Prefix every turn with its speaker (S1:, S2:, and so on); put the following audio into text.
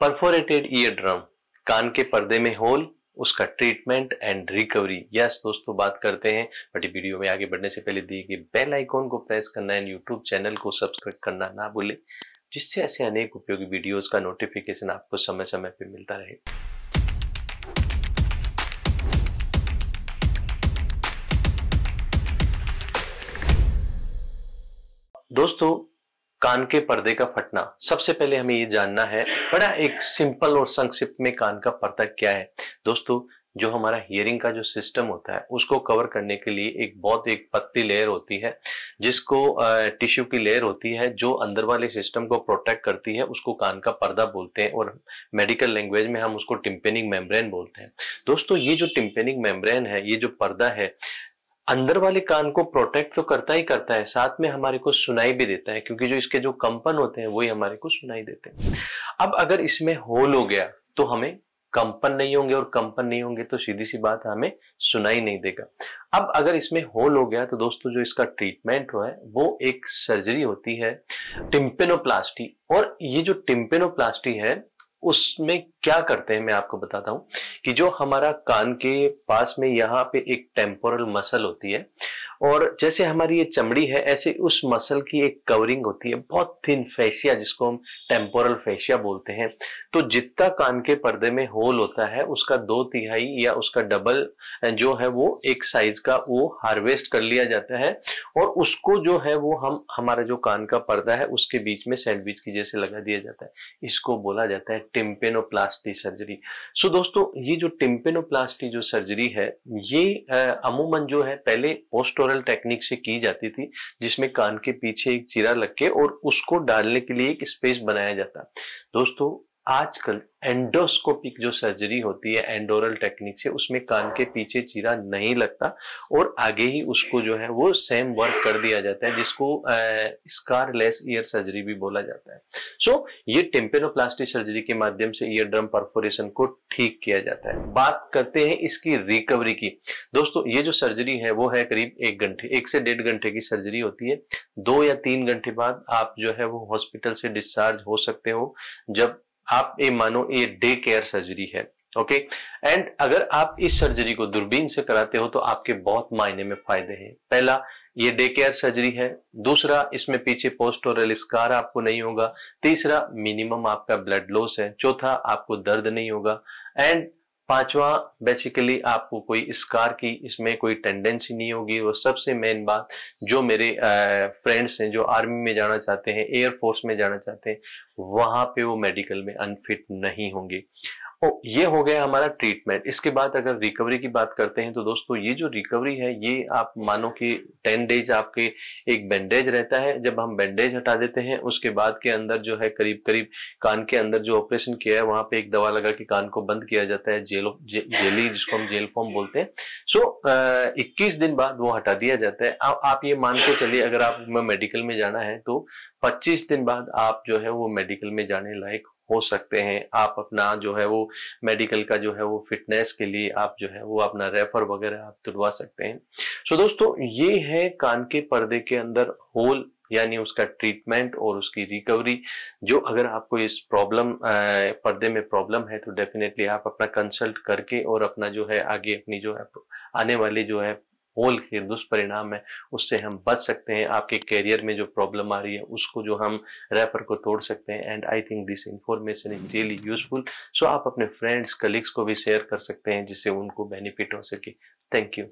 S1: Perforated ear drum कान के पर्दे में होल उसका ट्रीटमेंट एंड रिकवरी यस दोस्तों बात करते हैं बट वीडियो में आगे बढ़ने से पहले दिए गए बेल आइकॉन को प्रेस करना एंड यूट्यूब चैनल को सब्सक्राइब करना ना भूले जिससे ऐसे अनेक उपयोगी वीडियोस का नोटिफिकेशन आपको समय समय पर मिलता रहे दोस्तों कान के पर्दे का फटना सबसे पहले हमें ये जानना है बड़ा एक सिंपल और संक्षिप्त में कान का पर्दा क्या है दोस्तों जो हमारा हियरिंग का जो सिस्टम होता है उसको कवर करने के लिए एक बहुत एक पत्ती लेयर होती है जिसको टिश्यू की लेयर होती है जो अंदर वाले सिस्टम को प्रोटेक्ट करती है उसको कान का पर्दा बोलते हैं और मेडिकल लैंग्वेज में हम उसको टिम्पेनिंग मेम्ब्रेन बोलते हैं दोस्तों ये जो टिम्पेनिंग मेम्ब्रेन है ये जो पर्दा है अंदर वाले कान को प्रोटेक्ट तो करता ही करता है साथ में हमारे को सुनाई भी देता है क्योंकि जो इसके जो कंपन होते हैं वही हमारे को सुनाई देते हैं अब अगर इसमें होल हो गया तो हमें कंपन नहीं होंगे और कंपन नहीं होंगे तो सीधी सी बात हमें सुनाई नहीं देगा अब अगर इसमें होल हो गया तो दोस्तों जो इसका ट्रीटमेंट हुआ है वो एक सर्जरी होती है टिम्पेनोप्लास्टी और ये जो टिम्पेनोप्लास्टी है उसमें क्या करते हैं मैं आपको बताता हूं कि जो हमारा कान के पास में यहाँ पे एक टेम्पोरल मसल होती है और जैसे हमारी ये चमड़ी है ऐसे उस मसल की एक कवरिंग होती है बहुत थिन फेशिया जिसको हम टेम्पोरल फेशिया बोलते हैं तो जितना कान के पर्दे में होल होता है उसका दो तिहाई या उसका डबल जो है वो एक साइज का वो हार्वेस्ट कर लिया जाता है और उसको जो है वो हम हमारा जो कान का पर्दा है उसके बीच में सैंडविच की जैसे लगा दिया जाता है इसको बोला जाता है टिम्पेनो टिम्पेनोप्लास्टी सर्जरी सो दोस्तों ये जो टिम्पेनोप्लास्टी जो सर्जरी है ये अमूमन जो है पहले पोस्टोरल टेक्निक से की जाती थी जिसमें कान के पीछे एक चीरा लग के और उसको डालने के लिए एक स्पेस बनाया जाता दोस्तों आजकल एंडोस्कोपिक जो सर्जरी होती है एंडोरल टेक्निक से उसमें कान के पीछे चीरा नहीं लगता और आगे ही उसको जो है वो सेम वर्क कर दिया जाता है जिसको स्कार लेस ईयर सर्जरी भी बोला जाता है सो so, ये टेम्पेनोप्लास्टी सर्जरी के माध्यम से ईयर ड्रम परफोरेशन को ठीक किया जाता है बात करते हैं इसकी रिकवरी की दोस्तों ये जो सर्जरी है वो है करीब एक घंटे एक से डेढ़ घंटे की सर्जरी होती है दो या तीन घंटे बाद आप जो है वो हॉस्पिटल से डिस्चार्ज हो सकते हो जब आप ये मानो ये डे केयर सर्जरी है ओके okay? एंड अगर आप इस सर्जरी को दूरबीन से कराते हो तो आपके बहुत मायने में फायदे हैं पहला ये डे केयर सर्जरी है दूसरा इसमें पीछे पोस्ट और स्कार आपको नहीं होगा तीसरा मिनिमम आपका ब्लड लॉस है चौथा आपको दर्द नहीं होगा एंड पांचवा बेसिकली आपको कोई इस कार की इसमें कोई टेंडेंसी नहीं होगी और सबसे मेन बात जो मेरे फ्रेंड्स हैं जो आर्मी में जाना चाहते हैं एयरफोर्स में जाना चाहते हैं वहां पे वो मेडिकल में अनफिट नहीं होंगे तो ये हो गया हमारा ट्रीटमेंट इसके बाद अगर रिकवरी की बात करते हैं तो दोस्तों ये जो रिकवरी है ये आप मानो कि टेन डेज आपके एक बैंडेज रहता है जब हम बैंडेज हटा देते हैं उसके बाद के अंदर जो है करीब करीब कान के अंदर जो ऑपरेशन किया है वहां पे एक दवा लगा के कान को बंद किया जाता है जेल जे, जेली जिसको हम जेल फॉर्म बोलते हैं सो इक्कीस दिन बाद वो हटा दिया जाता है आ, आप ये मान के चलिए अगर आप मेडिकल में जाना है तो पच्चीस दिन बाद आप जो है वो मेडिकल में जाने लायक हो सकते हैं आप अपना जो है वो मेडिकल का जो है वो फिटनेस के लिए आप जो है वो अपना रेफर वगैरह आप तुलवा सकते हैं सो so, दोस्तों ये है कान के पर्दे के अंदर होल यानी उसका ट्रीटमेंट और उसकी रिकवरी जो अगर आपको इस प्रॉब्लम पर्दे में प्रॉब्लम है तो डेफिनेटली आप अपना कंसल्ट करके और अपना जो है आगे अपनी जो है आने वाली जो है होल के दुष्परिणाम है उससे हम बच सकते हैं आपके कैरियर में जो प्रॉब्लम आ रही है उसको जो हम रैपर को तोड़ सकते हैं and I think this information is really useful so आप अपने फ्रेंड्स कलीग्स को भी शेयर कर सकते हैं जिससे उनको बेनिफिट हो सके थैंक यू